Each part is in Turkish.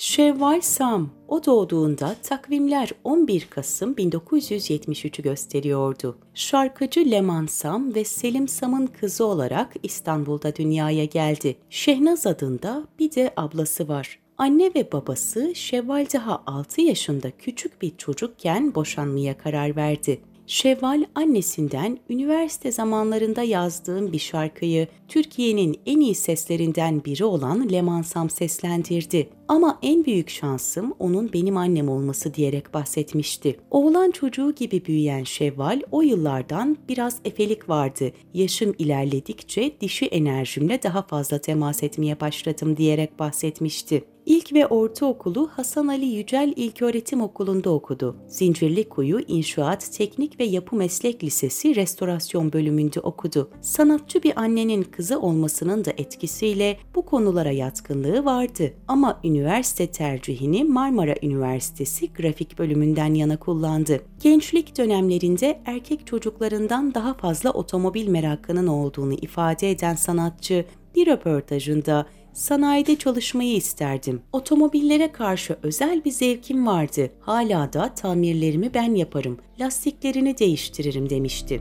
Şevval Sam, o doğduğunda takvimler 11 Kasım 1973'ü gösteriyordu. Şarkıcı Leman Sam ve Selim Sam'ın kızı olarak İstanbul'da dünyaya geldi. Şehnaz adında bir de ablası var. Anne ve babası Şevval daha 6 yaşında küçük bir çocukken boşanmaya karar verdi. Şevval annesinden üniversite zamanlarında yazdığım bir şarkıyı Türkiye'nin en iyi seslerinden biri olan Lemansam seslendirdi. Ama en büyük şansım onun benim annem olması diyerek bahsetmişti. Oğlan çocuğu gibi büyüyen Şevval o yıllardan biraz efelik vardı. Yaşım ilerledikçe dişi enerjimle daha fazla temas etmeye başladım diyerek bahsetmişti. İlk ve ortaokulu Hasan Ali Yücel İlköğretim Okulu'nda okudu. Zincirli Kuyu İnşaat Teknik ve Yapı Meslek Lisesi Restorasyon bölümünde okudu. Sanatçı bir annenin kızı olmasının da etkisiyle bu konulara yatkınlığı vardı. Ama üniversite tercihini Marmara Üniversitesi Grafik bölümünden yana kullandı. Gençlik dönemlerinde erkek çocuklarından daha fazla otomobil merakının olduğunu ifade eden sanatçı bir röportajında sanayide çalışmayı isterdim. Otomobillere karşı özel bir zevkim vardı. Hala da tamirlerimi ben yaparım. Lastiklerini değiştiririm demişti.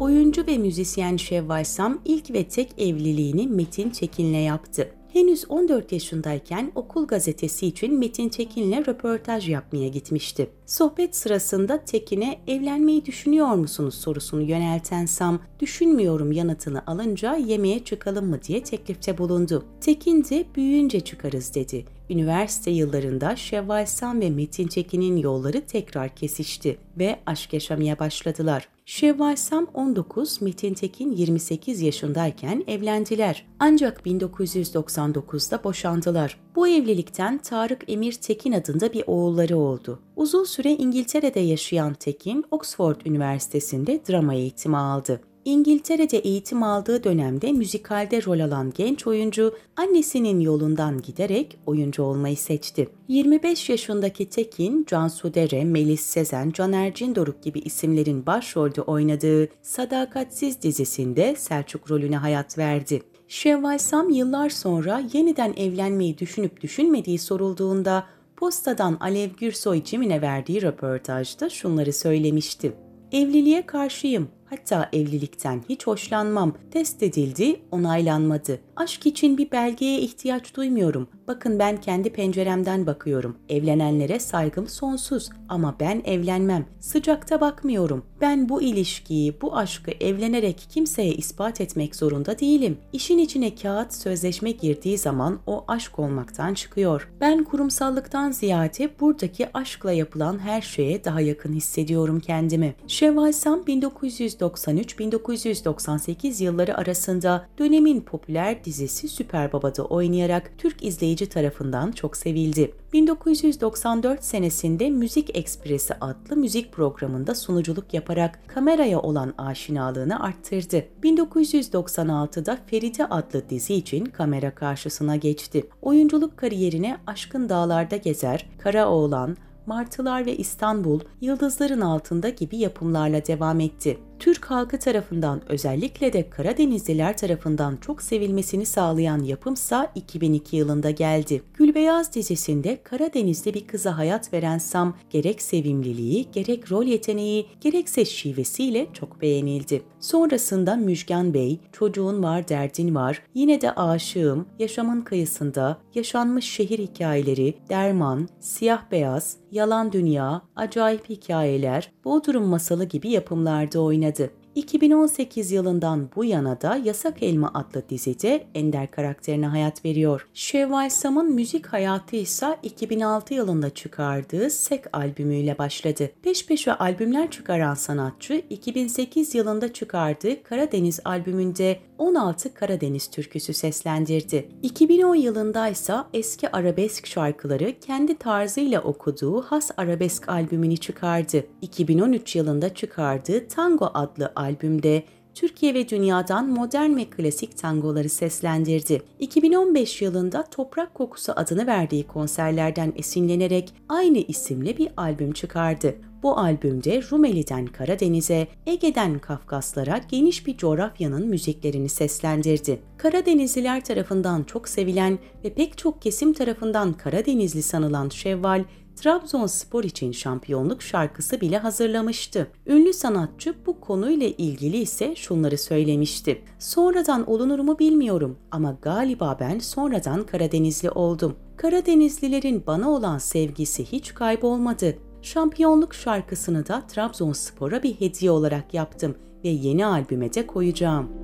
Oyuncu ve müzisyen Şevval Sam ilk ve tek evliliğini Metin Çekin'le yaptı henüz 14 yaşındayken okul gazetesi için Metin Tekin'le röportaj yapmaya gitmişti. Sohbet sırasında Tekin'e evlenmeyi düşünüyor musunuz sorusunu yönelten Sam, düşünmüyorum yanıtını alınca yemeğe çıkalım mı diye teklifte bulundu. Tekin de büyüyünce çıkarız dedi. Üniversite yıllarında Şevval Sam ve Metin Çekin'in yolları tekrar kesişti ve aşk yaşamaya başladılar. Şevval Sam 19, Metin Tekin 28 yaşındayken evlendiler. Ancak 1999'da boşandılar. Bu evlilikten Tarık Emir Tekin adında bir oğulları oldu. Uzun süre İngiltere'de yaşayan Tekin, Oxford Üniversitesi'nde drama eğitimi aldı. İngiltere'de eğitim aldığı dönemde müzikalde rol alan genç oyuncu annesinin yolundan giderek oyuncu olmayı seçti. 25 yaşındaki Tekin, Cansu Dere, Melis Sezen, Caner Cindoruk gibi isimlerin başrolde oynadığı Sadakatsiz dizisinde Selçuk rolüne hayat verdi. Şevval Sam yıllar sonra yeniden evlenmeyi düşünüp düşünmediği sorulduğunda Posta'dan Alev Gürsoy Cimine verdiği röportajda şunları söylemişti. Evliliğe karşıyım hatta evlilikten hiç hoşlanmam. Test edildi, onaylanmadı. Aşk için bir belgeye ihtiyaç duymuyorum. Bakın ben kendi penceremden bakıyorum. Evlenenlere saygım sonsuz ama ben evlenmem. Sıcakta bakmıyorum. Ben bu ilişkiyi, bu aşkı evlenerek kimseye ispat etmek zorunda değilim. İşin içine kağıt sözleşme girdiği zaman o aşk olmaktan çıkıyor. Ben kurumsallıktan ziyade buradaki aşkla yapılan her şeye daha yakın hissediyorum kendimi. Şevval 1993-1998 yılları arasında dönemin popüler dizisi Süper Baba'da oynayarak Türk izleyici besteci tarafından çok sevildi. 1994 senesinde Müzik Ekspresi adlı müzik programında sunuculuk yaparak kameraya olan aşinalığını arttırdı. 1996'da Feride adlı dizi için kamera karşısına geçti. Oyunculuk kariyerine Aşkın Dağlarda Gezer, Kara Oğlan, Martılar ve İstanbul, Yıldızların Altında gibi yapımlarla devam etti. Türk halkı tarafından özellikle de Karadenizliler tarafından çok sevilmesini sağlayan yapımsa 2002 yılında geldi. Gülbeyaz dizisinde Karadeniz'de bir kıza hayat veren Sam gerek sevimliliği, gerek rol yeteneği, gerekse şivesiyle çok beğenildi. Sonrasında Müjgan Bey, Çocuğun Var Derdin Var, Yine de Aşığım, Yaşamın Kıyısında, Yaşanmış Şehir Hikayeleri, Derman, Siyah Beyaz, Yalan Dünya, Acayip Hikayeler, Bodrum Masalı gibi yapımlarda oynadı oynadı. 2018 yılından bu yana da Yasak Elma adlı dizide Ender karakterine hayat veriyor. Şevval Sam'ın müzik hayatı ise 2006 yılında çıkardığı Sek albümüyle başladı. Peş peşe albümler çıkaran sanatçı 2008 yılında çıkardığı Karadeniz albümünde 16 Karadeniz türküsü seslendirdi. 2010 yılında ise eski arabesk şarkıları kendi tarzıyla okuduğu Has Arabesk albümünü çıkardı. 2013 yılında çıkardığı Tango adlı albümde Türkiye ve dünyadan modern ve klasik tangoları seslendirdi. 2015 yılında Toprak Kokusu adını verdiği konserlerden esinlenerek aynı isimli bir albüm çıkardı. Bu albümde Rumeli'den Karadeniz'e, Ege'den Kafkaslara geniş bir coğrafyanın müziklerini seslendirdi. Karadenizliler tarafından çok sevilen ve pek çok kesim tarafından Karadenizli sanılan Şevval, Trabzonspor için şampiyonluk şarkısı bile hazırlamıştı. Ünlü sanatçı bu konuyla ilgili ise şunları söylemişti. Sonradan olunur mu bilmiyorum ama galiba ben sonradan Karadenizli oldum. Karadenizlilerin bana olan sevgisi hiç kaybolmadı. Şampiyonluk şarkısını da Trabzonspor'a bir hediye olarak yaptım ve yeni albüme de koyacağım.''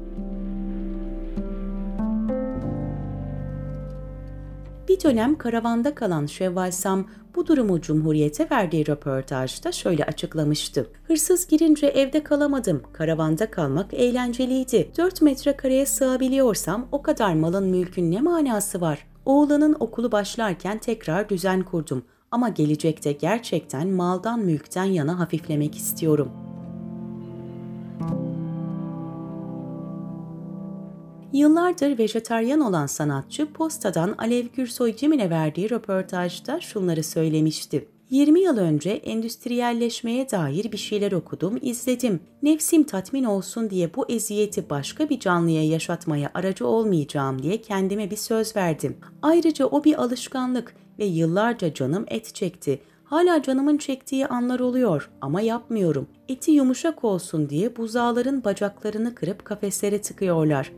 bir dönem karavanda kalan Şevval bu durumu Cumhuriyet'e verdiği röportajda şöyle açıklamıştı. Hırsız girince evde kalamadım. Karavanda kalmak eğlenceliydi. 4 metrekareye sığabiliyorsam o kadar malın mülkün ne manası var? Oğlanın okulu başlarken tekrar düzen kurdum ama gelecekte gerçekten maldan mülkten yana hafiflemek istiyorum.'' Yıllardır vejeteryan olan sanatçı Posta'dan Alev Gürsoy Cemil'e verdiği röportajda şunları söylemişti. 20 yıl önce endüstriyelleşmeye dair bir şeyler okudum, izledim. Nefsim tatmin olsun diye bu eziyeti başka bir canlıya yaşatmaya aracı olmayacağım diye kendime bir söz verdim. Ayrıca o bir alışkanlık ve yıllarca canım et çekti. Hala canımın çektiği anlar oluyor ama yapmıyorum. Eti yumuşak olsun diye buzağların bacaklarını kırıp kafeslere tıkıyorlar.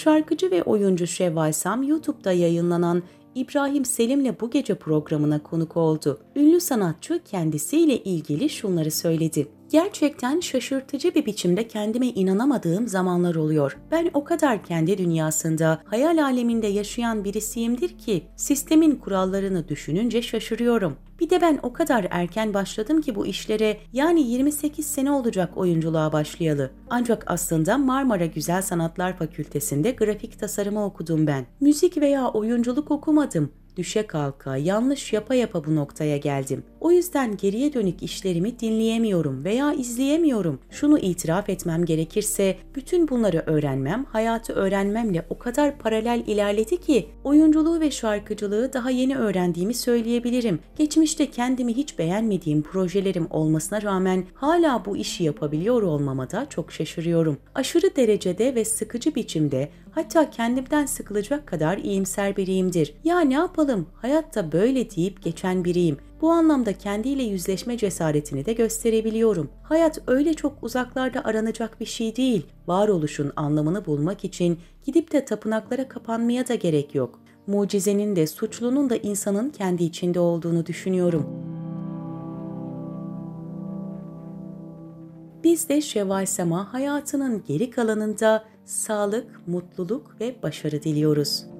Şarkıcı ve oyuncu Şevval Sam YouTube'da yayınlanan İbrahim Selim'le bu gece programına konuk oldu. Ünlü sanatçı kendisiyle ilgili şunları söyledi. Gerçekten şaşırtıcı bir biçimde kendime inanamadığım zamanlar oluyor. Ben o kadar kendi dünyasında, hayal aleminde yaşayan birisiyimdir ki sistemin kurallarını düşününce şaşırıyorum. Bir de ben o kadar erken başladım ki bu işlere yani 28 sene olacak oyunculuğa başlayalı. Ancak aslında Marmara Güzel Sanatlar Fakültesi'nde grafik tasarımı okudum ben. Müzik veya oyunculuk okumadım. Düşe kalka, yanlış yapa yapa bu noktaya geldim. O yüzden geriye dönük işlerimi dinleyemiyorum veya izleyemiyorum. Şunu itiraf etmem gerekirse bütün bunları öğrenmem, hayatı öğrenmemle o kadar paralel ilerledi ki oyunculuğu ve şarkıcılığı daha yeni öğrendiğimi söyleyebilirim. Geçmişte kendimi hiç beğenmediğim projelerim olmasına rağmen hala bu işi yapabiliyor olmama da çok şaşırıyorum. Aşırı derecede ve sıkıcı biçimde hatta kendimden sıkılacak kadar iyimser biriyimdir. Ya ne yapalım Hayatta da böyle deyip geçen biriyim.'' Bu anlamda kendiyle yüzleşme cesaretini de gösterebiliyorum. Hayat öyle çok uzaklarda aranacak bir şey değil. Varoluşun anlamını bulmak için gidip de tapınaklara kapanmaya da gerek yok. Mucizenin de suçlunun da insanın kendi içinde olduğunu düşünüyorum.'' Biz de Şevvalsem'a hayatının geri kalanında sağlık, mutluluk ve başarı diliyoruz.